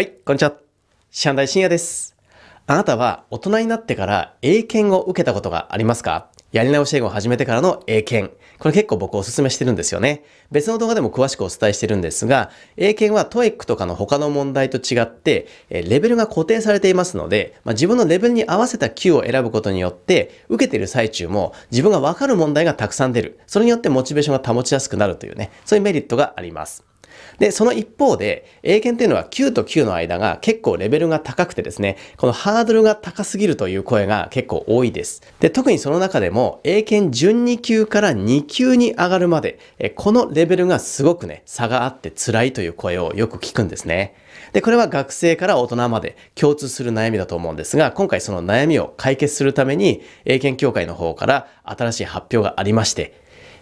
はい、こんにちは。シャンダイ深夜です。あなたは大人になってから英検を受けたことがありますかやり直し英語を始めてからの英検。これ結構僕おすすめしてるんですよね。別の動画でも詳しくお伝えしてるんですが、英検は TOEIC とかの他の問題と違って、レベルが固定されていますので、まあ、自分のレベルに合わせた Q を選ぶことによって、受けてる最中も自分がわかる問題がたくさん出る。それによってモチベーションが保ちやすくなるというね、そういうメリットがあります。で、その一方で、英検っていうのは9と9の間が結構レベルが高くてですね、このハードルが高すぎるという声が結構多いです。で、特にその中でも、英検準2級から2級に上がるまで、このレベルがすごくね、差があって辛いという声をよく聞くんですね。で、これは学生から大人まで共通する悩みだと思うんですが、今回その悩みを解決するために、英検協会の方から新しい発表がありまして、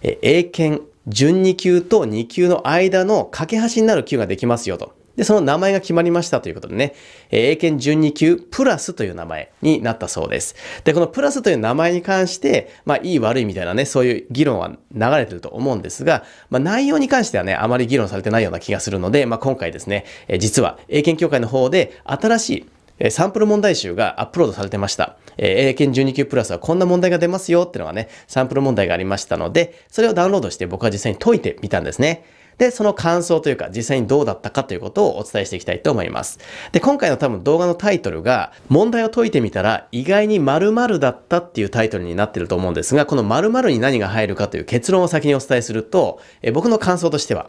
英検準2級と2級の間の架け橋になる級ができますよと。で、その名前が決まりましたということでね、え英検準2級プラスという名前になったそうです。で、このプラスという名前に関して、まあ、いい悪いみたいなね、そういう議論は流れてると思うんですが、まあ、内容に関してはね、あまり議論されてないような気がするので、まあ、今回ですね、え実は英検協会の方で新しいえサンプル問題集がアップロードされてました。え英検12級プラスはこんな問題が出ますよってのがね、サンプル問題がありましたので、それをダウンロードして僕は実際に解いてみたんですね。で、その感想というか、実際にどうだったかということをお伝えしていきたいと思います。で、今回の多分動画のタイトルが、問題を解いてみたら、意外に〇〇だったっていうタイトルになってると思うんですが、この〇〇に何が入るかという結論を先にお伝えすると、え僕の感想としては、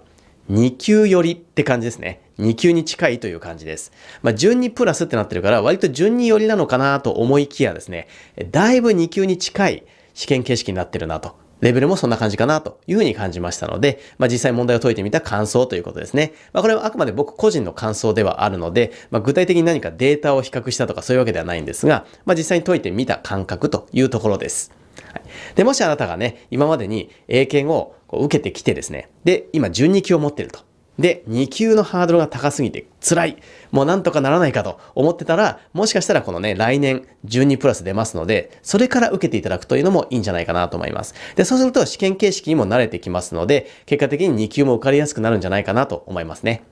2級寄りって感じですね。2級に近いという感じです。まあ、順にプラスってなってるから、割と順に寄りなのかなと思いきやですね、だいぶ2級に近い試験形式になってるなと。レベルもそんな感じかなというふうに感じましたので、まあ、実際問題を解いてみた感想ということですね。まあ、これはあくまで僕個人の感想ではあるので、まあ、具体的に何かデータを比較したとかそういうわけではないんですが、まあ、実際に解いてみた感覚というところです。はい、で、もしあなたがね、今までに英検をこう受けてきてですね、で、今12級を持ってると。で、2級のハードルが高すぎて辛い。もうなんとかならないかと思ってたら、もしかしたらこのね、来年12プラス出ますので、それから受けていただくというのもいいんじゃないかなと思います。で、そうすると試験形式にも慣れてきますので、結果的に2級も受かりやすくなるんじゃないかなと思いますね。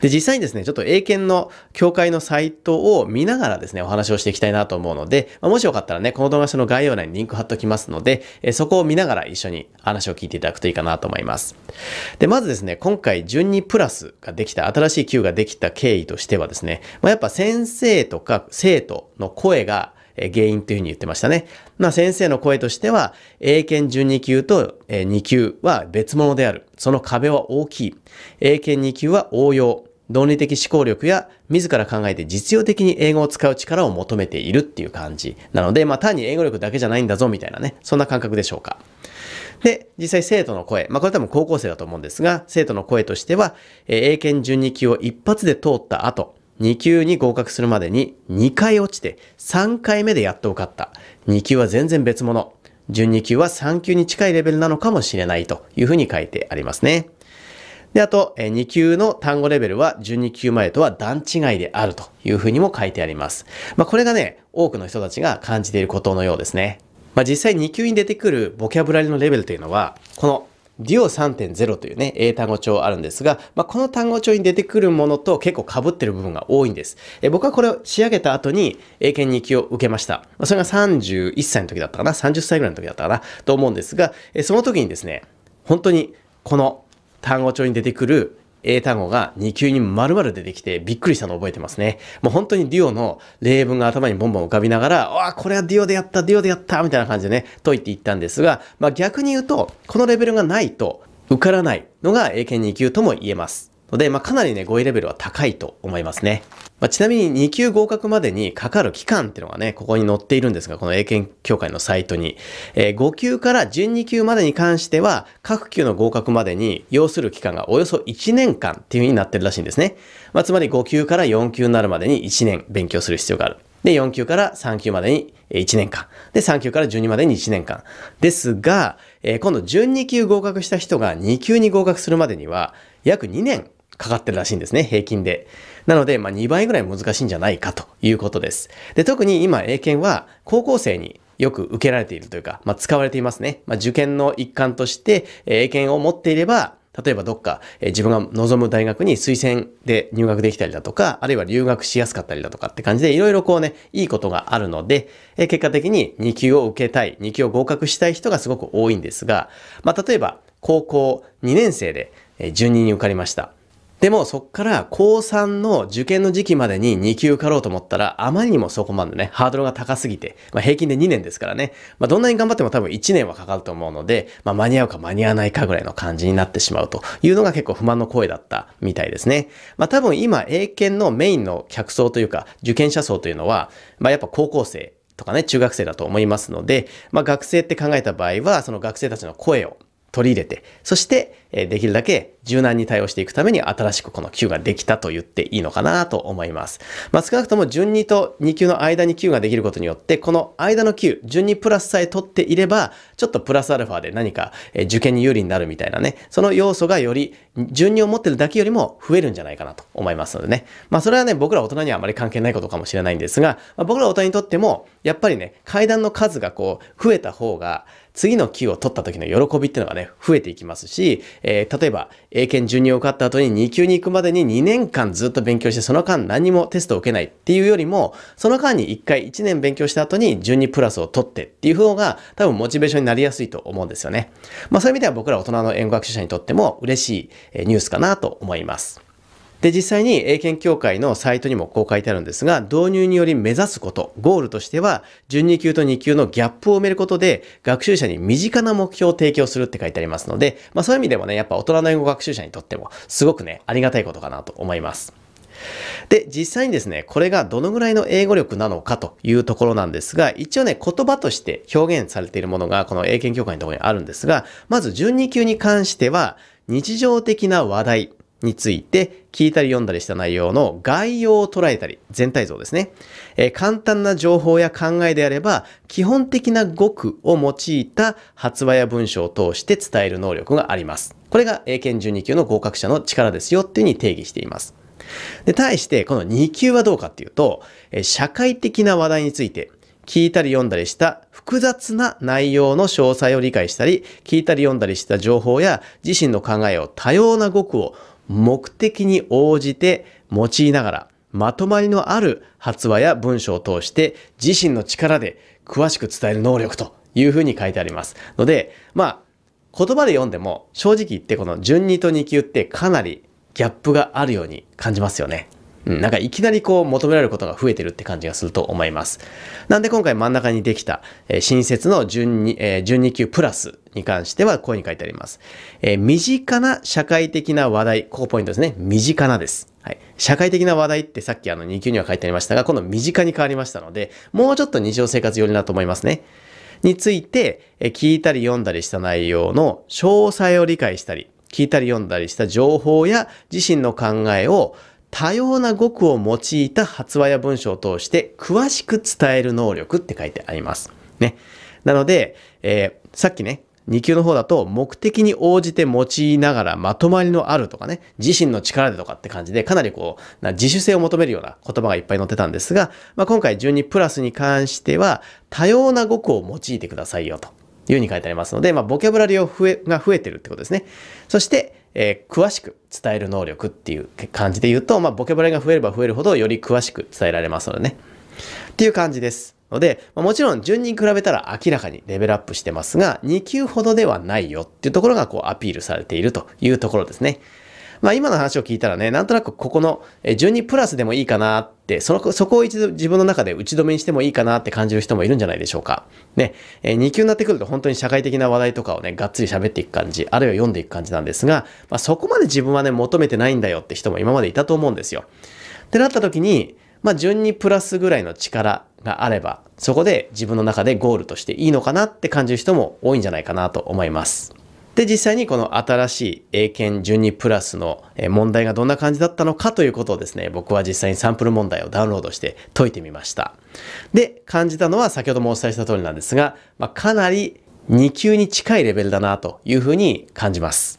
で、実際にですね、ちょっと英検の協会のサイトを見ながらですね、お話をしていきたいなと思うので、まあ、もしよかったらね、この動画の概要欄にリンク貼っときますので、えそこを見ながら一緒に話を聞いていただくといいかなと思います。で、まずですね、今回順にプラスができた、新しい Q ができた経緯としてはですね、まあ、やっぱ先生とか生徒の声が原因というふうに言ってましたね。まあ先生の声としては、英検準2級と2級は別物である。その壁は大きい。英検2級は応用。論理的思考力や自ら考えて実用的に英語を使う力を求めているっていう感じなので、まあ単に英語力だけじゃないんだぞみたいなね、そんな感覚でしょうか。で、実際生徒の声、まあこれ多分高校生だと思うんですが、生徒の声としては、英検準2級を一発で通った後、2級に合格するまでに2回落ちて3回目でやっと受かった。2級は全然別物。準2級は3級に近いレベルなのかもしれないというふうに書いてありますね。で、あと、2級の単語レベルは準2級前とは段違いであるというふうにも書いてあります。まあ、これがね、多くの人たちが感じていることのようですね。まあ、実際2級に出てくるボキャブラリのレベルというのは、このデュオ3 0というね、英単語帳あるんですが、まあ、この単語帳に出てくるものと結構被ってる部分が多いんです。え僕はこれを仕上げた後に英検2級を受けました。まあ、それが31歳の時だったかな、30歳ぐらいの時だったかな、と思うんですが、えその時にですね、本当にこの単語帳に出てくる英単語が2級に丸々出てきてびっくりしたのを覚えてますね。もう本当にデュオの例文が頭にボンボン浮かびながら、わあ、これはデュオでやった、デュオでやった、みたいな感じでね、解いていったんですが、まあ逆に言うと、このレベルがないと受からないのが英検2級とも言えます。ので、まあ、かなりね、語彙レベルは高いと思いますね。まあ、ちなみに2級合格までにかかる期間っていうのがね、ここに載っているんですが、この英検協会のサイトに。えー、5級から準2級までに関しては、各級の合格までに要する期間がおよそ1年間っていう風になってるらしいんですね。まあ、つまり5級から4級になるまでに1年勉強する必要がある。で、4級から3級までに1年間。で、3級から12までに1年間。ですが、えー、今度12級合格した人が2級に合格するまでには、約2年かかってるらしいんですね、平均で。なので、まあ、2倍ぐらい難しいんじゃないかということです。で、特に今、英検は高校生によく受けられているというか、まあ、使われていますね。まあ、受験の一環として、英検を持っていれば、例えばどっか、え自分が望む大学に推薦で入学できたりだとか、あるいは留学しやすかったりだとかって感じで、いろいろこうね、いいことがあるので、え結果的に2級を受けたい、2級を合格したい人がすごく多いんですが、まあ、例えば、高校2年生で、えー、12に受かりました。でもそっから高3の受験の時期までに2級受かろうと思ったら、あまりにもそこまでね、ハードルが高すぎて、まあ、平均で2年ですからね、まあ、どんなに頑張っても多分1年はかかると思うので、まあ、間に合うか間に合わないかぐらいの感じになってしまうというのが結構不満の声だったみたいですね。まあ、多分今、英検のメインの客層というか、受験者層というのは、まあ、やっぱ高校生、とかね、中学生だと思いますので、まあ学生って考えた場合は、その学生たちの声を取り入れて、そしてえできるだけ柔軟に対応していくために新しくこの Q ができたと言っていいのかなと思います。まあ、少なくとも順2と2級の間に Q ができることによって、この間の Q、順2プラスさえ取っていれば、ちょっとプラスアルファで何か受験に有利になるみたいなね、その要素がより、順2を持ってるだけよりも増えるんじゃないかなと思いますのでね。まあ、それはね、僕ら大人にはあまり関係ないことかもしれないんですが、まあ、僕ら大人にとっても、やっぱりね、階段の数がこう、増えた方が、次の Q を取った時の喜びっていうのがね、増えていきますし、えー、例えば、英検12を受かった後に2級に行くまでに2年間ずっと勉強して、その間何もテストを受けないっていうよりも、その間に1回1年勉強した後に12プラスを取ってっていう方が、多分モチベーションになりやすいと思うんですよね。まあそういう意味では僕ら大人の英語学習者にとっても嬉しいニュースかなと思います。で、実際に英検協会のサイトにもこう書いてあるんですが、導入により目指すこと、ゴールとしては、準2級と2級のギャップを埋めることで、学習者に身近な目標を提供するって書いてありますので、まあそういう意味でもね、やっぱ大人の英語学習者にとっても、すごくね、ありがたいことかなと思います。で、実際にですね、これがどのぐらいの英語力なのかというところなんですが、一応ね、言葉として表現されているものが、この英検協会のところにあるんですが、まず12級に関しては、日常的な話題、について聞いたり読んだりした内容の概要を捉えたり、全体像ですね。えー、簡単な情報や考えであれば、基本的な語句を用いた発話や文章を通して伝える能力があります。これが英検12級の合格者の力ですよっていうふうに定義しています。で、対してこの2級はどうかっていうと、えー、社会的な話題について、聞いたり読んだりした複雑な内容の詳細を理解したり、聞いたり読んだりした情報や自身の考えを多様な語句を目的に応じて用いながら、まとまりのある発話や文章を通して自身の力で詳しく伝える能力というふうに書いてあります。ので、まあ、言葉で読んでも正直言ってこの順にと二級ってかなりギャップがあるように感じますよね。うん、なんかいきなりこう求められることが増えてるって感じがすると思います。なんで今回真ん中にできた、えー、新設の12、えー、12級プラスに関してはこういうふうに書いてあります。えー、身近な社会的な話題、ここポイントですね。身近なです。はい。社会的な話題ってさっきあの2級には書いてありましたが、この身近に変わりましたので、もうちょっと日常生活寄りだと思いますね。について、え聞いたり読んだりした内容の詳細を理解したり、聞いたり読んだりした情報や自身の考えを多様な語句を用いた発話や文章を通して詳しく伝える能力って書いてあります。ね。なので、えー、さっきね、2級の方だと目的に応じて用いながらまとまりのあるとかね、自身の力でとかって感じで、かなりこう、な自主性を求めるような言葉がいっぱい載ってたんですが、まあ、今回12プラスに関しては、多様な語句を用いてくださいよというふうに書いてありますので、まあ、ボキャブラリーを増えが増えてるってことですね。そして、えー、詳しく伝える能力っていう感じで言うと、まあ、ボキャブラリが増えれば増えるほどより詳しく伝えられますのでね。っていう感じです。ので、まもちろん順に比べたら明らかにレベルアップしてますが、2級ほどではないよっていうところがこうアピールされているというところですね。まあ今の話を聞いたらね、なんとなくここの12プラスでもいいかなって、その、そこを一度自分の中で打ち止めにしてもいいかなって感じる人もいるんじゃないでしょうか。ね、え2級になってくると本当に社会的な話題とかをね、がっつり喋っていく感じ、あるいは読んでいく感じなんですが、まあそこまで自分はね、求めてないんだよって人も今までいたと思うんですよ。ってなった時に、まあ12プラスぐらいの力があれば、そこで自分の中でゴールとしていいのかなって感じる人も多いんじゃないかなと思います。で、実際にこの新しい英検1 2プラスの問題がどんな感じだったのかということをですね、僕は実際にサンプル問題をダウンロードして解いてみました。で、感じたのは先ほどもお伝えした通りなんですが、まあ、かなり2級に近いレベルだなというふうに感じます。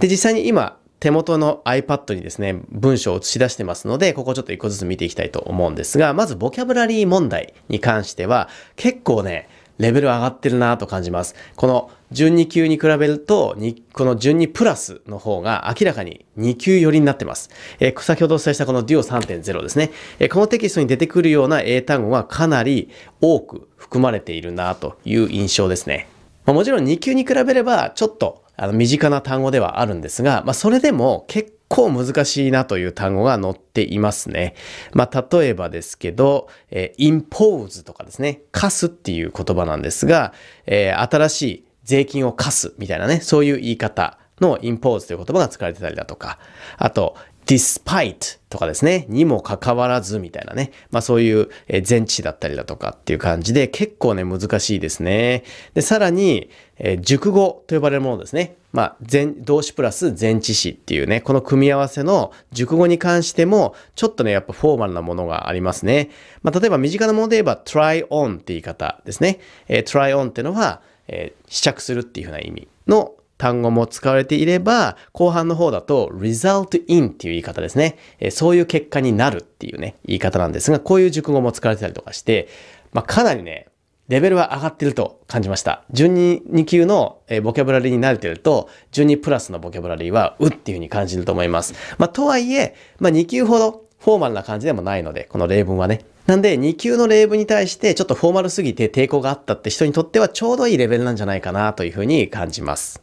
で、実際に今、手元の iPad にですね、文章を映し出してますので、ここちょっと一個ずつ見ていきたいと思うんですが、まずボキャブラリー問題に関しては、結構ね、レベル上がってるなと感じます。この順2級に比べると、この順2プラスの方が明らかに2級寄りになってます。えー、先ほどお伝えしたこの DUO 3.0ですね、えー、このテキストに出てくるような英単語はかなり多く含まれているなという印象ですね。まあ、もちろん2級に比べればちょっとあの身近な単語ではあるんですが、まあ、それでも結構難しいなという単語が載っていますね。まあ、例えばですけど、えー、impose とかですね、かすっていう言葉なんですが、えー、新しい税金を課すみたいなね、そういう言い方の impose という言葉が使われてたりだとか、あと、despite とかですね、にもかかわらずみたいなね、まあそういう前置詞だったりだとかっていう感じで結構ね難しいですね。で、さらに、えー、熟語と呼ばれるものですね。まあ前、動詞プラス前置詞っていうね、この組み合わせの熟語に関してもちょっとね、やっぱフォーマルなものがありますね。まあ例えば身近なもので言えば try on って言い方ですね。えー、try on ってのは、えー、試着するっていうふうな意味の単語も使われていれば、後半の方だと result in っていう言い方ですね。えー、そういう結果になるっていうね、言い方なんですが、こういう熟語も使われてたりとかして、まあ、かなりね、レベルは上がってると感じました。順に2級のボキャブラリーに慣れてると、順にプラスのボキャブラリーは、うっていうふうに感じると思います。まあ、とはいえ、まあ、2級ほどフォーマルな感じでもないので、この例文はね、なんで、2級の例文に対してちょっとフォーマルすぎて抵抗があったって人にとってはちょうどいいレベルなんじゃないかなというふうに感じます。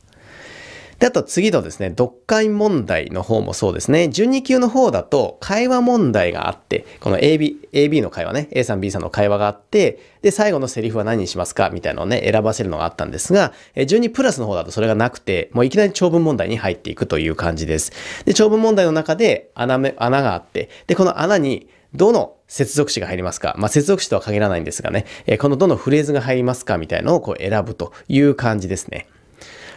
で、あと次のですね、読解問題の方もそうですね。12級の方だと、会話問題があって、この AB、AB の会話ね、A さん B さんの会話があって、で、最後のセリフは何にしますかみたいなのをね、選ばせるのがあったんですが、12プラスの方だとそれがなくて、もういきなり長文問題に入っていくという感じです。で、長文問題の中で穴目、穴があって、で、この穴に、どの接続詞が入りますか、まあ、接続詞とは限らないんですがね、えこのどのフレーズが入りますかみたいなのをこう選ぶという感じですね。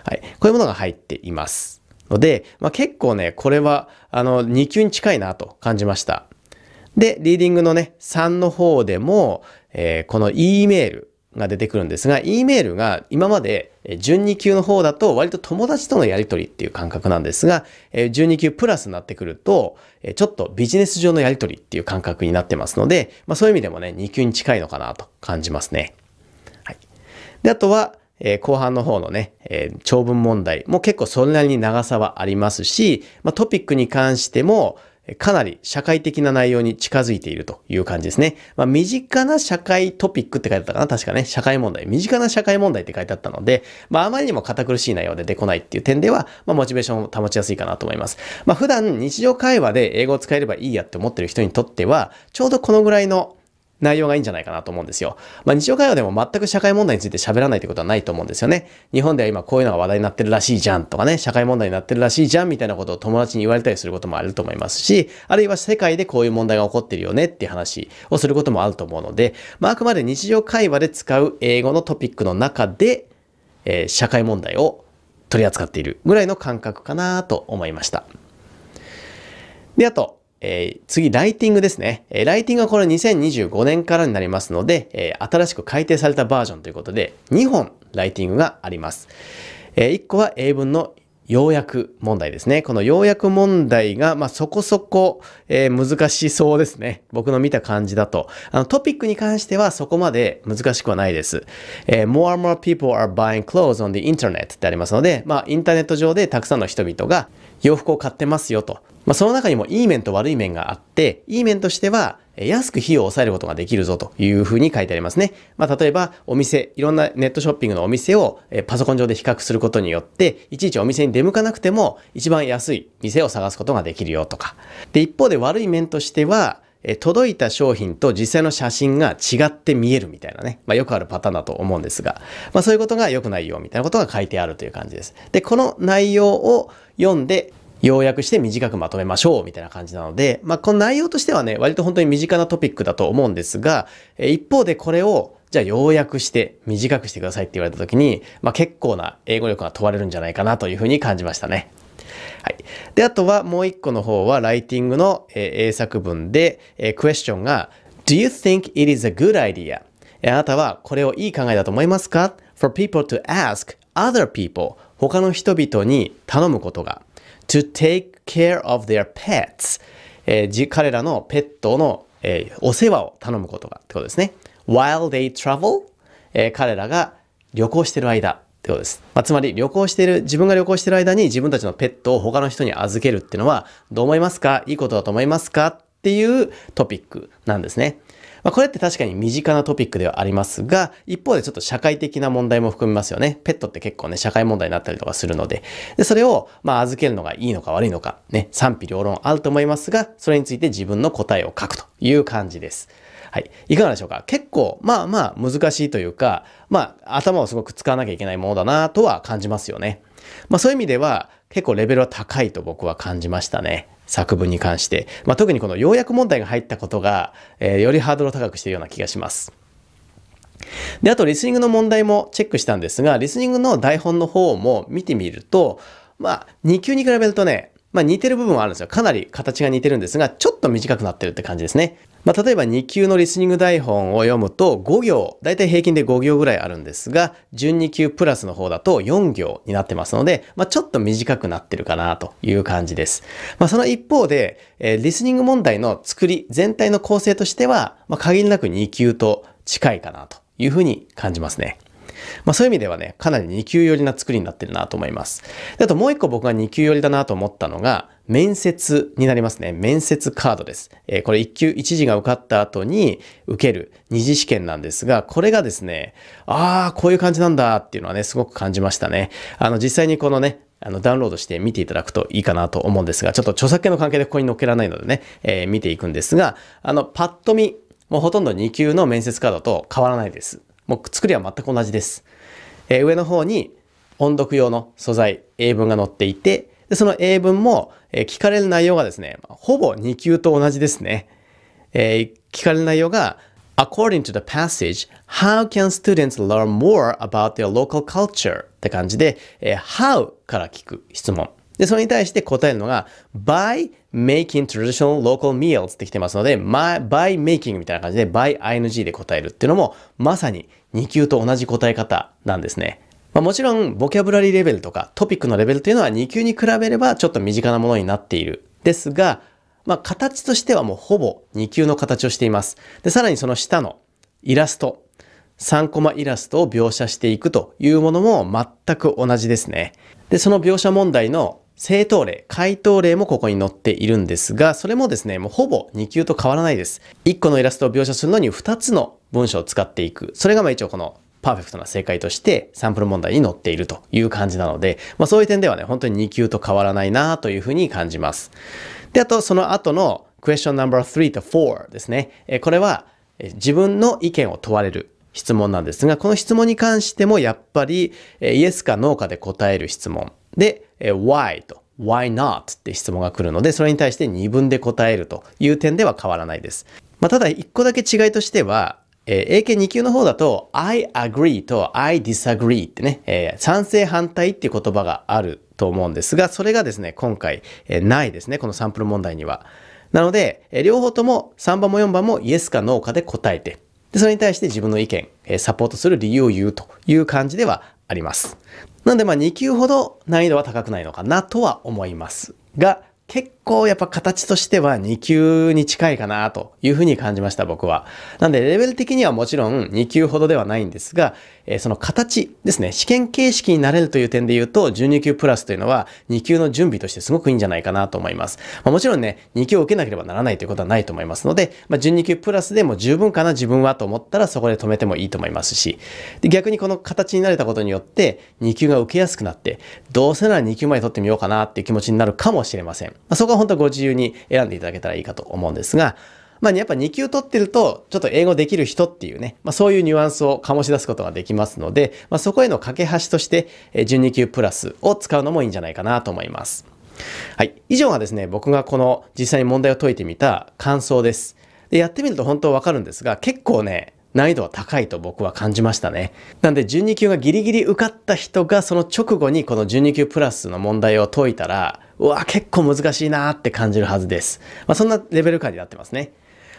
はい。こういうものが入っています。ので、まあ、結構ね、これは、あの、2級に近いなと感じました。で、リーディングのね、3の方でも、えー、この E メールが出てくるんですが、E メールが今まで12級の方だと割と友達とのやり取りっていう感覚なんですが、12級プラスになってくると、ちょっとビジネス上のやり取りっていう感覚になってますので、まあ、そういう意味でもね、2級に近いのかなと感じますね。はい。で、あとは、え後半の方のね、え長文問題も結構それなりに長さはありますし、まあ、トピックに関しても、かなり社会的な内容に近づいているという感じですね。まあ、身近な社会トピックって書いてあったかな確かね、社会問題。身近な社会問題って書いてあったので、まあ、あまりにも堅苦しい内容で出こないっていう点では、まあ、モチベーションを保ちやすいかなと思います。まあ、普段日常会話で英語を使えればいいやって思ってる人にとっては、ちょうどこのぐらいの内容がいいんじゃないかなと思うんですよ。まあ日常会話でも全く社会問題について喋らないってことはないと思うんですよね。日本では今こういうのが話題になってるらしいじゃんとかね、社会問題になってるらしいじゃんみたいなことを友達に言われたりすることもあると思いますし、あるいは世界でこういう問題が起こってるよねっていう話をすることもあると思うので、まああくまで日常会話で使う英語のトピックの中で、えー、社会問題を取り扱っているぐらいの感覚かなと思いました。で、あと、えー、次、ライティングですね。えー、ライティングはこれ2025年からになりますので、えー、新しく改定されたバージョンということで、2本ライティングがあります。え1個は英文の要約問題ですね。この要約問題が、まあ、そこそこ、えー、難しそうですね。僕の見た感じだと。あの、トピックに関してはそこまで難しくはないです。えー、more and more people are buying clothes on the internet ってありますので、まあ、インターネット上でたくさんの人々が、洋服を買ってますよと。まあ、その中にもいい面と悪い面があって、いい面としては、安く費用を抑えることができるぞというふうに書いてありますね。まあ、例えば、お店、いろんなネットショッピングのお店をパソコン上で比較することによって、いちいちお店に出向かなくても、一番安い店を探すことができるよとか。で、一方で悪い面としては、え届いた商品と実際の写真が違って見えるみたいなね、まあ、よくあるパターンだと思うんですが、まあ、そういうことが良くないよみたいなことが書いてあるという感じです。で、この内容を読んで、要約して短くまとめましょうみたいな感じなので、まあ、この内容としてはね、割と本当に身近なトピックだと思うんですが、一方でこれをじゃあ要約して短くしてくださいって言われた時に、まあ、結構な英語力が問われるんじゃないかなというふうに感じましたね。はい。で、あとはもう一個の方はライティングの、え英作文で、えー、クエスチョンが Do you think it is a good idea? あなたはこれをいい考えだと思いますか ?For people to ask other people 他の人々に頼むことが to take care of their pets、えー、彼らのペットの、えー、お世話を頼むことがってことですね while they travel、えー、彼らが旅行してる間ってことです。まあ、つまり旅行している、自分が旅行している間に自分たちのペットを他の人に預けるっていうのはどう思いますかいいことだと思いますかっていうトピックなんですね。まあ、これって確かに身近なトピックではありますが、一方でちょっと社会的な問題も含みますよね。ペットって結構ね、社会問題になったりとかするので。で、それを、まあ、預けるのがいいのか悪いのか、ね、賛否両論あると思いますが、それについて自分の答えを書くという感じです。はい。いかがでしょうか結構、まあまあ難しいというか、まあ頭をすごく使わなきゃいけないものだなとは感じますよね。まあそういう意味では結構レベルは高いと僕は感じましたね。作文に関して。まあ特にこの要約問題が入ったことが、えー、よりハードルを高くしているような気がします。で、あとリスニングの問題もチェックしたんですが、リスニングの台本の方も見てみると、まあ2級に比べるとね、まあ、似てる部分はあるんですよ。かなり形が似てるんですが、ちょっと短くなってるって感じですね。まあ、例えば2級のリスニング台本を読むと5行、だいたい平均で5行ぐらいあるんですが、準2級プラスの方だと4行になってますので、まあ、ちょっと短くなってるかなという感じです。まあ、その一方で、えー、リスニング問題の作り、全体の構成としては、まあ、限りなく2級と近いかなというふうに感じますね。まあ、そういう意味ではね、かなり2級寄りな作りになってるなと思います。であともう一個僕が2級寄りだなと思ったのが、面接になりますね。面接カードです。えー、これ1級1次が受かった後に受ける2次試験なんですが、これがですね、ああ、こういう感じなんだっていうのはね、すごく感じましたね。あの、実際にこのね、あの、ダウンロードして見ていただくといいかなと思うんですが、ちょっと著作権の関係でここに載っけられないのでね、えー、見ていくんですが、あの、パッと見、もうほとんど2級の面接カードと変わらないです。もう作りは全く同じです。えー、上の方に音読用の素材、英文が載っていて、でその英文も、えー、聞かれる内容がですね、ほぼ2級と同じですね。えー、聞かれる内容が、According to the passage, how can students learn more about their local culture? って感じで、えー、how から聞く質問。で、それに対して答えるのが by making traditional local meals ってきてますので、by making みたいな感じで by ing で答えるっていうのもまさに2級と同じ答え方なんですね。まあ、もちろんボキャブラリーレベルとかトピックのレベルというのは2級に比べればちょっと身近なものになっている。ですが、まあ、形としてはもうほぼ2級の形をしています。で、さらにその下のイラスト、3コマイラストを描写していくというものも全く同じですね。で、その描写問題の正答例、回答例もここに載っているんですが、それもですね、もうほぼ2級と変わらないです。1個のイラストを描写するのに2つの文章を使っていく。それがまあ一応このパーフェクトな正解としてサンプル問題に載っているという感じなので、まあそういう点ではね、本当に2級と変わらないなというふうに感じます。で、あとその後の question number 3と4ですね。これは自分の意見を問われる質問なんですが、この質問に関してもやっぱりイエスかノーかで答える質問。で、え why と why not って質問が来るので、それに対して二分で答えるという点では変わらないです。まあ、ただ一個だけ違いとしては、えー、英検2級の方だと I agree と I disagree ってね、えー、賛成反対っていう言葉があると思うんですが、それがですね、今回、えー、ないですね、このサンプル問題には。なので、えー、両方とも3番も4番もイエスかノーかで答えて、でそれに対して自分の意見、えー、サポートする理由を言うという感じではあります。なのでまあ2級ほど難易度は高くないのかなとは思いますが、結構やっぱ形としては2級に近いかなというふうに感じました僕は。なんでレベル的にはもちろん2級ほどではないんですが、えー、その形ですね、試験形式になれるという点で言うと12級プラスというのは2級の準備としてすごくいいんじゃないかなと思います。まあ、もちろんね、2級を受けなければならないということはないと思いますので、まあ、12級プラスでも十分かな自分はと思ったらそこで止めてもいいと思いますし、で逆にこの形になれたことによって2級が受けやすくなって、どうせなら2級まで取ってみようかなっていう気持ちになるかもしれません。まあ、そこは本当ご自由に選んでいただけたらいいかと思うんですが、まあ、やっぱ2級取ってると、ちょっと英語できる人っていうね、まあ、そういうニュアンスを醸し出すことができますので、まあ、そこへの架け橋として、1 2級プラスを使うのもいいんじゃないかなと思います。はい。以上がですね、僕がこの実際に問題を解いてみた感想です。で、やってみると本当わかるんですが、結構ね、難易度は高いと僕は感じましたね。なんで12級がギリギリ受かった人がその直後にこの12級プラスの問題を解いたら、うわ、結構難しいなって感じるはずです。まあ、そんなレベル感になってますね。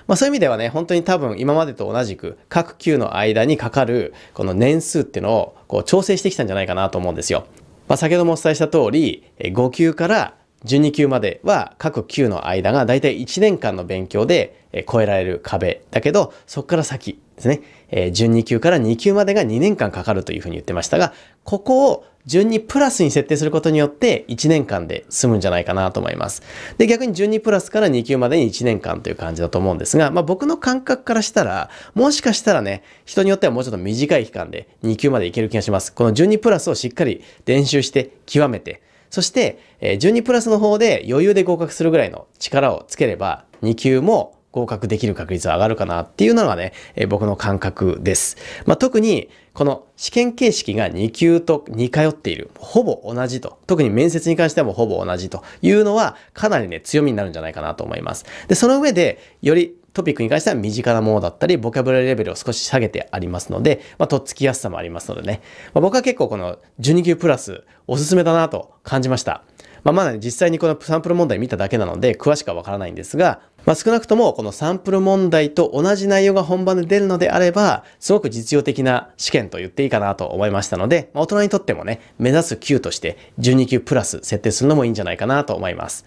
まあ、そういう意味ではね、本当に多分今までと同じく各級の間にかかるこの年数っていうのをこう調整してきたんじゃないかなと思うんですよ。まあ、先ほどもお伝えした通り、5級から12級までは各級の間がだいたい1年間の勉強で超えられる壁だけどそこから先ですね12級から2級までが2年間かかるというふうに言ってましたがここを順にプラスに設定することによって1年間で済むんじゃないかなと思います。で逆に12プラスから2級までに1年間という感じだと思うんですが、まあ、僕の感覚からしたらもしかしたらね人によってはもうちょっと短い期間で2級までいける気がします。この12プラスをしっかり練習して極めてそして、え12プラスの方で余裕で合格するぐらいの力をつければ、2級も合格できる確率は上がるかなっていうのがね、え僕の感覚です。まあ、特に、この試験形式が2級と似通っている。ほぼ同じと。特に面接に関してはもほぼ同じというのは、かなりね、強みになるんじゃないかなと思います。で、その上で、よりトピックに関しては身近なものだったり、ボキャブラリーレベルを少し下げてありますので、まあ、とっつきやすさもありますのでね。まあ、僕は結構この12級プラスおすすめだなと感じました。まあ、まだ、ね、実際にこのサンプル問題見ただけなので、詳しくはわからないんですが、まあ、少なくともこのサンプル問題と同じ内容が本番で出るのであれば、すごく実用的な試験と言っていいかなと思いましたので、まあ、大人にとってもね、目指す級として12級プラス設定するのもいいんじゃないかなと思います。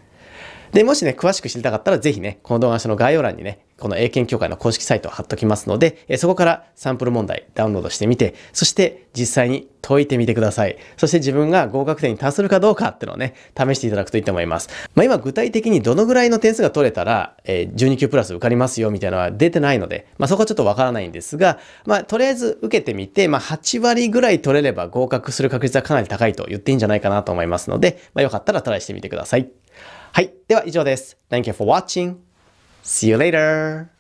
で、もしね、詳しく知りたかったら、ぜひね、この動画のの概要欄にね、この英検協会の公式サイトを貼っときますので、えそこからサンプル問題ダウンロードしてみて、そして実際に解いてみてください。そして自分が合格点に達するかどうかっていうのをね、試していただくといいと思います。まあ今具体的にどのぐらいの点数が取れたら、え12級プラス受かりますよみたいなのは出てないので、まあそこはちょっとわからないんですが、まあとりあえず受けてみて、まあ8割ぐらい取れれば合格する確率はかなり高いと言っていいんじゃないかなと思いますので、まあよかったらトライしてみてください。はい。では以上です。Thank you for watching. See you later.